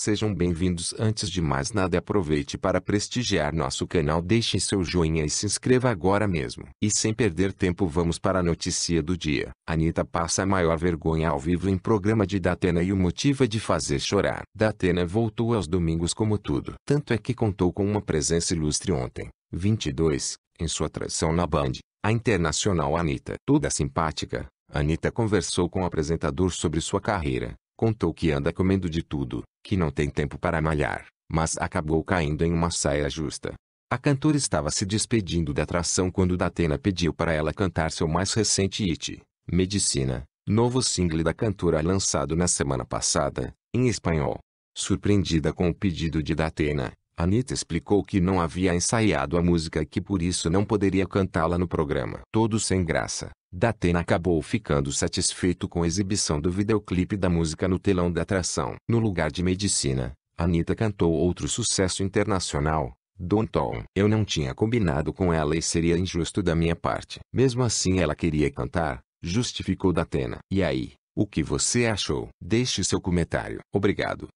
Sejam bem-vindos. Antes de mais nada, aproveite para prestigiar nosso canal, deixe seu joinha e se inscreva agora mesmo. E sem perder tempo, vamos para a notícia do dia. Anitta passa a maior vergonha ao vivo em programa de Datena e o motivo é de fazer chorar. Datena voltou aos domingos como tudo. Tanto é que contou com uma presença ilustre ontem, 22, em sua atração na Band, a internacional Anitta. Toda simpática, Anitta conversou com o apresentador sobre sua carreira Contou que anda comendo de tudo, que não tem tempo para malhar, mas acabou caindo em uma saia justa. A cantora estava se despedindo da atração quando Datena pediu para ela cantar seu mais recente hit, Medicina, novo single da cantora lançado na semana passada, em espanhol. Surpreendida com o pedido de Datena, Anitta explicou que não havia ensaiado a música e que por isso não poderia cantá-la no programa. Todo sem graça, Datena acabou ficando satisfeito com a exibição do videoclipe da música no telão da atração. No lugar de Medicina, Anitta cantou outro sucesso internacional, Don't Tom. Eu não tinha combinado com ela e seria injusto da minha parte. Mesmo assim ela queria cantar, justificou Datena. E aí, o que você achou? Deixe seu comentário. Obrigado.